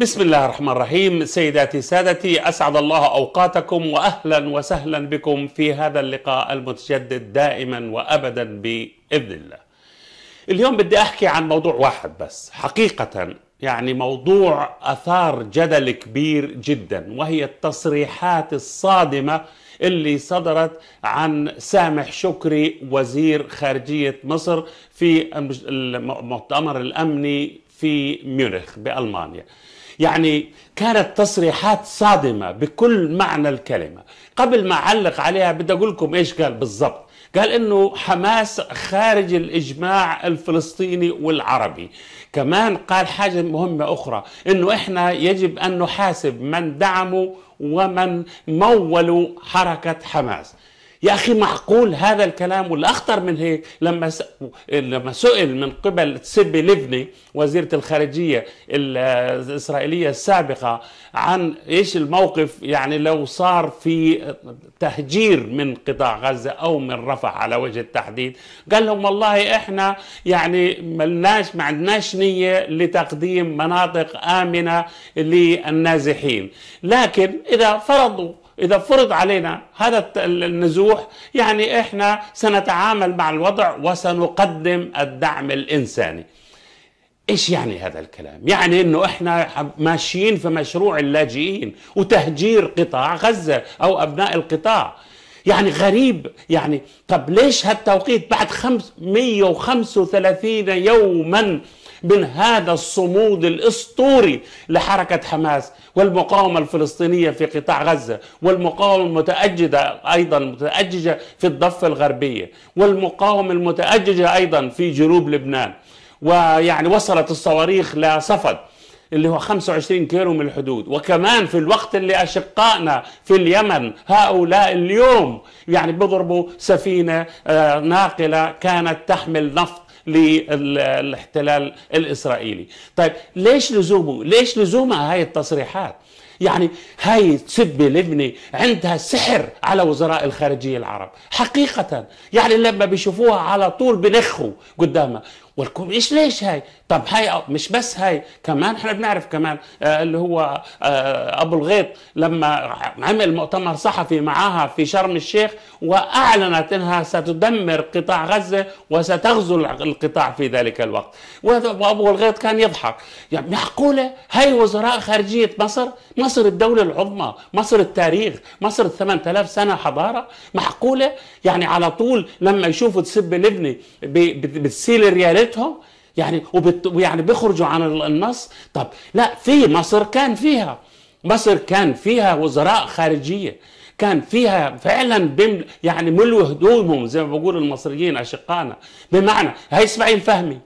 بسم الله الرحمن الرحيم سيداتي سادتي اسعد الله اوقاتكم واهلا وسهلا بكم في هذا اللقاء المتجدد دائما وابدا باذن الله. اليوم بدي احكي عن موضوع واحد بس حقيقه يعني موضوع اثار جدل كبير جدا وهي التصريحات الصادمه اللي صدرت عن سامح شكري وزير خارجيه مصر في المؤتمر الامني في ميونخ بالمانيا. يعني كانت تصريحات صادمة بكل معنى الكلمة قبل ما أعلق عليها بدي أقول لكم إيش قال بالضبط قال انه حماس خارج الاجماع الفلسطيني والعربي كمان قال حاجه مهمه اخرى انه احنا يجب ان نحاسب من دعموا ومن مولوا حركه حماس يا اخي معقول هذا الكلام والاخطر من هيك لما لما سئل من قبل سيبي ليفني وزيره الخارجيه الاسرائيليه السابقه عن ايش الموقف يعني لو صار في تهجير من قطاع غزه او من رفح على وجه التحديد قال لهم والله احنا يعني ملناش ما عندناش نيه لتقديم مناطق امنه للنازحين لكن اذا فرضوا إذا فرض علينا هذا النزوح يعني إحنا سنتعامل مع الوضع وسنقدم الدعم الإنساني ايش يعني هذا الكلام؟ يعني انه احنا ماشيين في مشروع اللاجئين وتهجير قطاع غزه او ابناء القطاع. يعني غريب يعني طب ليش هالتوقيت بعد 535 يوما من هذا الصمود الاسطوري لحركه حماس والمقاومه الفلسطينيه في قطاع غزه والمقاومه المتاججه ايضا متاججه في الضفه الغربيه والمقاومه المتاججه ايضا في جنوب لبنان ويعني وصلت الصواريخ لصفد اللي هو 25 كيلو من الحدود وكمان في الوقت اللي أشقائنا في اليمن هؤلاء اليوم يعني بضربوا سفينة آه، ناقلة كانت تحمل نفط للاحتلال الإسرائيلي طيب ليش لزومه ليش لزومه هاي التصريحات يعني هاي تسبي لبنى عندها سحر على وزراء الخارجية العرب حقيقة يعني لما بيشوفوها على طول بنخوا قدامها والكوب ايش ليش هاي طب هاي مش بس هاي كمان احنا بنعرف كمان آه اللي هو آه ابو الغيط لما عمل مؤتمر صحفي معاها في شرم الشيخ واعلنت انها ستدمر قطاع غزه وستغزو القطاع في ذلك الوقت وابو الغيط كان يضحك يعني معقوله هاي وزراء خارجيه مصر مصر الدوله العظمى مصر التاريخ مصر 8000 سنه حضاره معقوله يعني على طول لما يشوفوا تسب لبني بتسيل الريالات بيتهم يعني وبت... ويعني بيخرجوا عن النص طب لا في مصر كان فيها مصر كان فيها وزراء خارجيه كان فيها فعلا بم يعني ملوا هدومهم زي ما بقول المصريين اشقائنا بمعنى هاي اسماعيل فهمي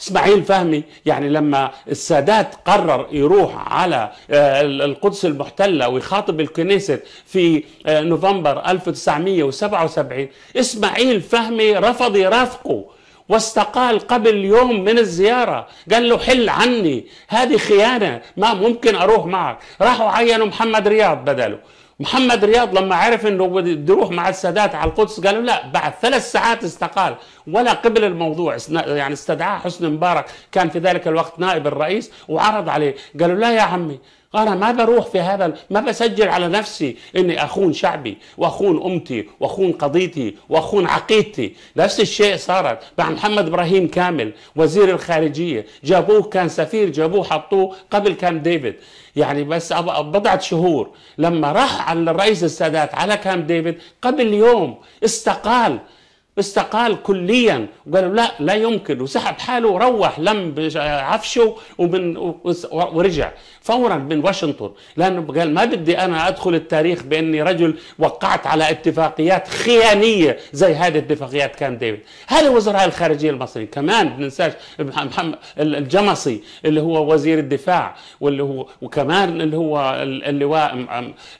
اسماعيل فهمي يعني لما السادات قرر يروح على آه، القدس المحتلة ويخاطب الكنيسة في آه، نوفمبر 1977 اسماعيل فهمي رفض يرافقه واستقال قبل يوم من الزيارة قال له حل عني هذه خيانة ما ممكن أروح معك راحوا عينوا محمد رياض بدله محمد رياض لما عرف انه بده يروح مع السادات على القدس قالوا لا بعد ثلاث ساعات استقال ولا قبل الموضوع يعني استدعاه حسني مبارك كان في ذلك الوقت نائب الرئيس وعرض عليه قالوا لا يا عمي أنا ما بروح في هذا ما بسجل على نفسي إني أخون شعبي وأخون أمتي وأخون قضيتي وأخون عقيدتي نفس الشيء صارت مع محمد إبراهيم كامل وزير الخارجية جابوه كان سفير جابوه حطوه قبل كام ديفيد يعني بس بضعة شهور لما راح على الرئيس السادات على كام ديفيد قبل يوم استقال استقال كليا وقالوا لا لا يمكن وسحب حاله وروح لم عفشه ومن ورجع فورا من واشنطن لانه قال ما بدي انا ادخل التاريخ باني رجل وقعت على اتفاقيات خيانيه زي هذه اتفاقيات كان ديفيد هذا وزراء الخارجيه المصريين كمان بننساش الجمصي اللي هو وزير الدفاع واللي هو وكمان اللي هو اللواء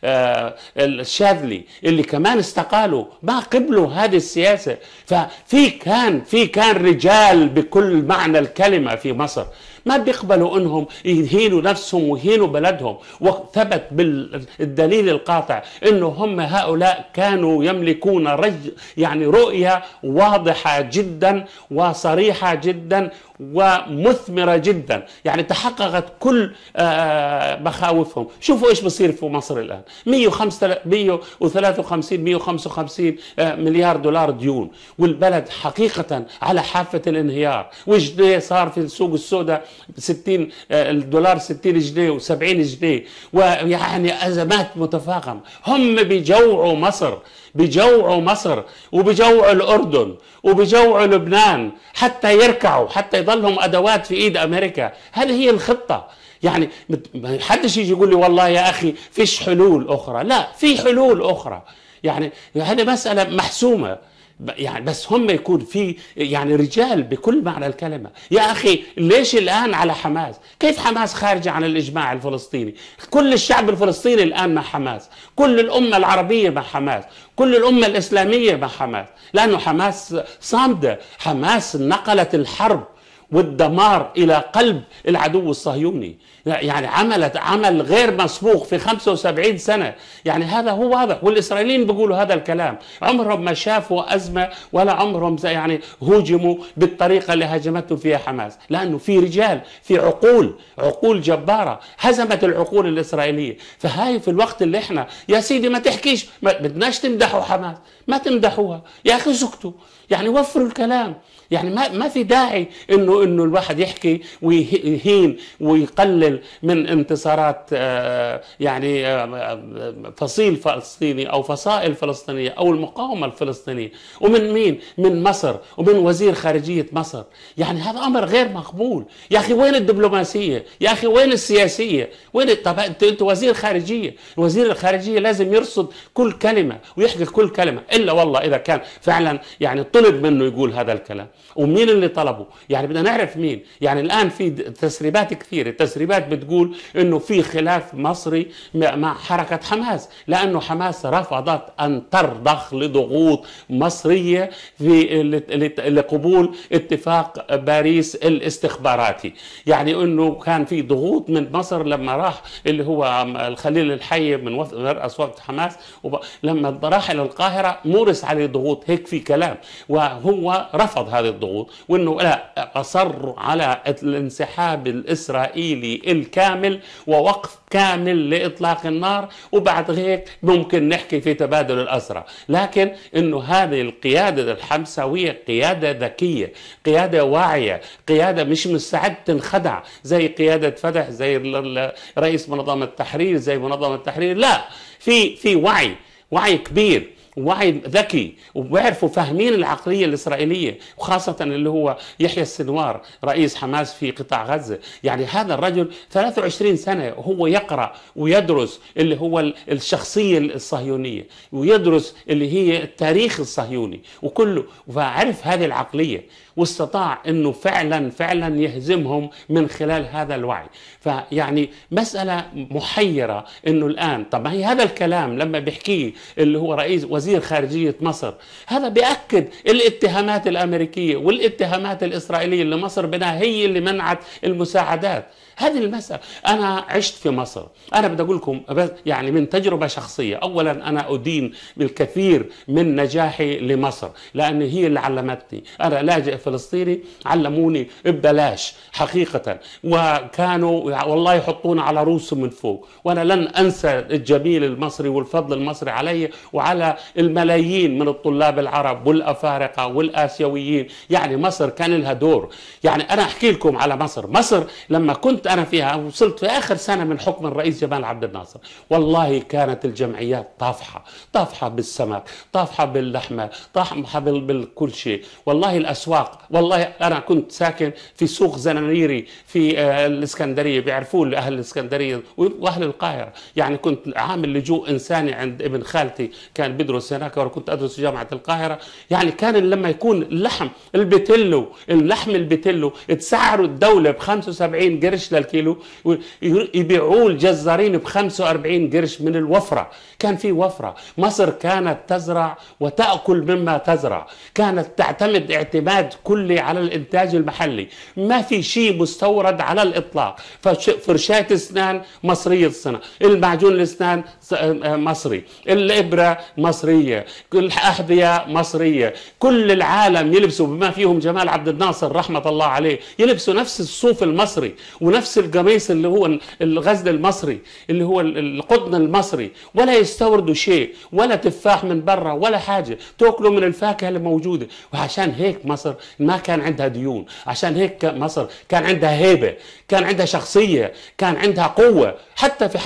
آه، الشاذلي اللي كمان استقالوا ما قبلوا هذه السياسه ففي كان في كان رجال بكل معنى الكلمه في مصر ما بيقبلوا انهم يهينوا نفسهم ويهينوا بلدهم وثبت بالدليل القاطع انه هم هؤلاء كانوا يملكون رج يعني رؤيه واضحه جدا وصريحه جدا ومثمرة جدا يعني تحققت كل آه، آه، مخاوفهم شوفوا إيش بصير في مصر الآن 153 155 آه، مليار دولار ديون والبلد حقيقة على حافة الانهيار وجنيه صار في السوق السوداء 60 الدولار 60 جنيه و70 جنيه ويعني أزمات متفاقمة هم بيجوعوا مصر بجوعوا مصر وبجوعوا الأردن وبجوعوا لبنان حتى يركعوا حتى يضلهم أدوات في إيد أمريكا هل هي الخطة يعني ما حدش يجي يقول لي والله يا أخي فيش حلول أخرى لا في حلول أخرى يعني هذه مسألة محسومة يعني بس هم يكون في يعني رجال بكل معنى الكلمه يا اخي ليش الان على حماس كيف حماس خارجه عن الاجماع الفلسطيني كل الشعب الفلسطيني الان مع حماس كل الامه العربيه مع حماس كل الامه الاسلاميه مع حماس لانه حماس صامده حماس نقلت الحرب والدمار الى قلب العدو الصهيوني يعني عملت عمل غير مسبوق في 75 سنه يعني هذا هو واضح والاسرائيليين بيقولوا هذا الكلام عمرهم ما شافوا ازمه ولا عمرهم يعني هوجموا بالطريقه اللي هاجمتهم فيها حماس لانه في رجال في عقول عقول جباره هزمت العقول الاسرائيليه فهاي في الوقت اللي احنا يا سيدي ما تحكيش ما بدناش تمدحوا حماس ما تمدحوها يا اخي سكتوا يعني وفروا الكلام يعني ما ما في داعي انه انه الواحد يحكي ويهين ويقلل من انتصارات آه، يعني آه، آه، فصيل فلسطيني او فصائل فلسطينيه او المقاومه الفلسطينيه ومن مين؟ من مصر ومن وزير خارجيه مصر يعني هذا امر غير مقبول يا اخي وين الدبلوماسيه؟ يا اخي وين السياسيه؟ وين طب انت وزير خارجيه، وزير الخارجيه لازم يرصد كل كلمه ويحكي كل كلمه الا والله اذا كان فعلا يعني طلب منه يقول هذا الكلام ومين اللي طلبه يعني بدنا نعرف مين يعني الآن في تسريبات كثيرة تسريبات بتقول أنه في خلاف مصري مع حركة حماس لأنه حماس رفضت أن ترضخ لضغوط مصرية في لقبول اتفاق باريس الاستخباراتي يعني أنه كان في ضغوط من مصر لما راح اللي هو الخليل الحي من مرأس وفد حماس وب... لما راح إلى القاهرة مورس عليه ضغوط هيك في كلام وهو رفض هذا هذه الضغوط وانه لا اصر على الانسحاب الاسرائيلي الكامل ووقف كامل لاطلاق النار وبعد هيك ممكن نحكي في تبادل الاسرى لكن انه هذه القياده الحمساويه قياده ذكيه قياده واعيه قياده مش مستعد تنخدع زي قياده فتح زي رئيس منظمه التحرير زي منظمه التحرير لا في في وعي وعي كبير ووعي ذكي وبيعرفوا فاهمين العقليه الاسرائيليه وخاصه اللي هو يحيى السنوار رئيس حماس في قطاع غزه، يعني هذا الرجل 23 سنه وهو يقرا ويدرس اللي هو الشخصيه الصهيونيه ويدرس اللي هي التاريخ الصهيوني وكله فعرف هذه العقليه واستطاع انه فعلا فعلا يهزمهم من خلال هذا الوعي فيعني مساله محيره انه الان طب ما هي هذا الكلام لما بيحكيه اللي هو رئيس وزير خارجيه مصر هذا بياكد الاتهامات الامريكيه والاتهامات الاسرائيليه اللي مصر بناها هي اللي منعت المساعدات هذه المسألة أنا عشت في مصر أنا بدي أقول لكم يعني من تجربة شخصية أولا أنا أدين بالكثير من نجاحي لمصر لأن هي اللي علمتني أنا لاجئ فلسطيني علموني ببلاش حقيقة وكانوا والله يحطونا على رؤوسهم من فوق وأنا لن أنسى الجميل المصري والفضل المصري علي وعلى الملايين من الطلاب العرب والأفارقة والآسيويين يعني مصر كان لها دور يعني أنا أحكي لكم على مصر مصر لما كنت كنت أنا فيها وصلت في آخر سنة من حكم الرئيس جمال عبد الناصر والله كانت الجمعيات طافحة طافحة بالسمك طافحة باللحمة طافحة بالكل شيء والله الأسواق والله أنا كنت ساكن في سوق زنانيري في آه، الإسكندرية بيعرفوه أهل الإسكندرية وأهل القاهرة يعني كنت عامل لجوء إنساني عند ابن خالتي كان بيدرس هناك وكنت أدرس في جامعة القاهرة يعني كان لما يكون اللحم البتلو اللحم البتلو تسعره الدولة ب 75 قرش للكيلو يبيعوه الجزارين ب 45 قرش من الوفره كان في وفره مصر كانت تزرع وتاكل مما تزرع كانت تعتمد اعتماد كلي على الانتاج المحلي ما في شيء مستورد على الاطلاق فرشاه اسنان مصريه الصنع المعجون الاسنان مصري الابره مصريه الاحذيه مصريه كل العالم يلبسوا بما فيهم جمال عبد الناصر رحمه الله عليه يلبسوا نفس الصوف المصري ونفس نفس القميص اللي هو الغزل المصري اللي هو القطن المصري ولا يستوردوا شيء ولا تفاح من برا ولا حاجه تاكلوا من الفاكهه اللي موجوده وعشان هيك مصر ما كان عندها ديون عشان هيك مصر كان عندها هيبه كان عندها شخصيه كان عندها قوه حتى في حرب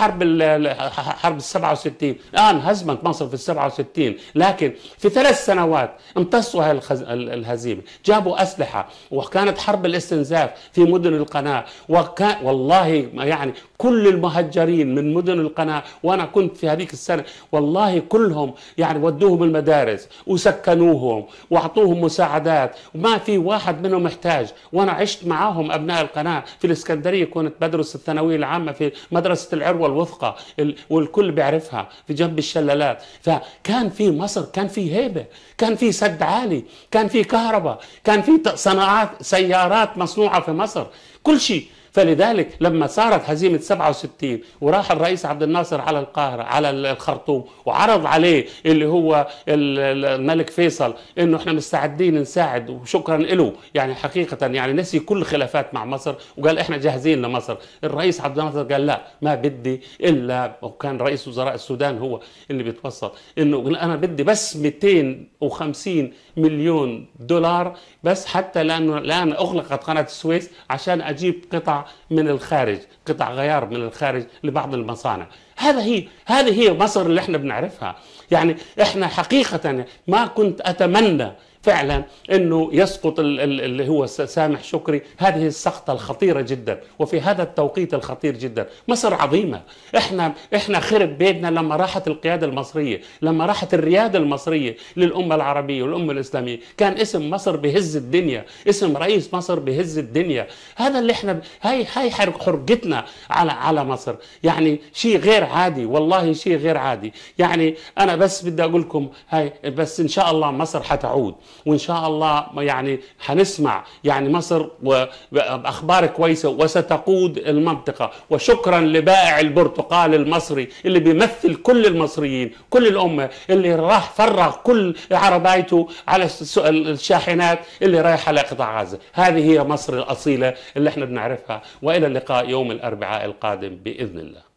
حرب ال 67 الان هزمت مصر في ال 67 لكن في ثلاث سنوات امتصوا الهزيمه جابوا اسلحه وكانت حرب الاستنزاف في مدن القناه وكان والله يعني كل المهجرين من مدن القناة وأنا كنت في هذيك السنة والله كلهم يعني ودوهم المدارس وسكنوهم وأعطوهم مساعدات وما في واحد منهم محتاج وأنا عشت معاهم أبناء القناة في الإسكندرية كنت بدرس الثانوية العامة في مدرسة العروة الوثقى والكل بيعرفها في جنب الشلالات فكان في مصر كان في هيبة كان في سد عالي كان في كهرباء كان في صناعات سيارات مصنوعة في مصر كل شيء فلذلك لما صارت هزيمة 67 وراح الرئيس عبد الناصر على القاهرة على الخرطوم وعرض عليه اللي هو الملك فيصل انه احنا مستعدين نساعد وشكرا له يعني حقيقة يعني نسي كل خلافات مع مصر وقال احنا جاهزين لمصر الرئيس عبد الناصر قال لا ما بدي الا وكان رئيس وزراء السودان هو اللي بيتوسط انه انا بدي بس 250 مليون دولار بس حتى لانه الان اغلقت قناة السويس عشان اجيب قطع من الخارج قطع غيار من الخارج لبعض المصانع هذا هي هذه هي مصر اللي احنا بنعرفها يعني احنا حقيقة ما كنت أتمنى فعلا انه يسقط اللي هو سامح شكري هذه السقطه الخطيره جدا وفي هذا التوقيت الخطير جدا مصر عظيمه احنا احنا خرب بيتنا لما راحت القياده المصريه لما راحت الرياده المصريه للامه العربيه والامه الاسلاميه كان اسم مصر بهز الدنيا اسم رئيس مصر بهز الدنيا هذا اللي احنا هاي هاي حرقتنا على على مصر يعني شيء غير عادي والله شيء غير عادي يعني انا بس بدي اقول لكم هاي بس ان شاء الله مصر حتعود وان شاء الله يعني هنسمع يعني مصر باخبار كويسه وستقود المنطقه وشكرا لبائع البرتقال المصري اللي بيمثل كل المصريين كل الامه اللي راح فرغ كل عربايته على الشاحنات اللي رايحه لقطاع غزه هذه هي مصر الاصيله اللي احنا بنعرفها والى اللقاء يوم الاربعاء القادم باذن الله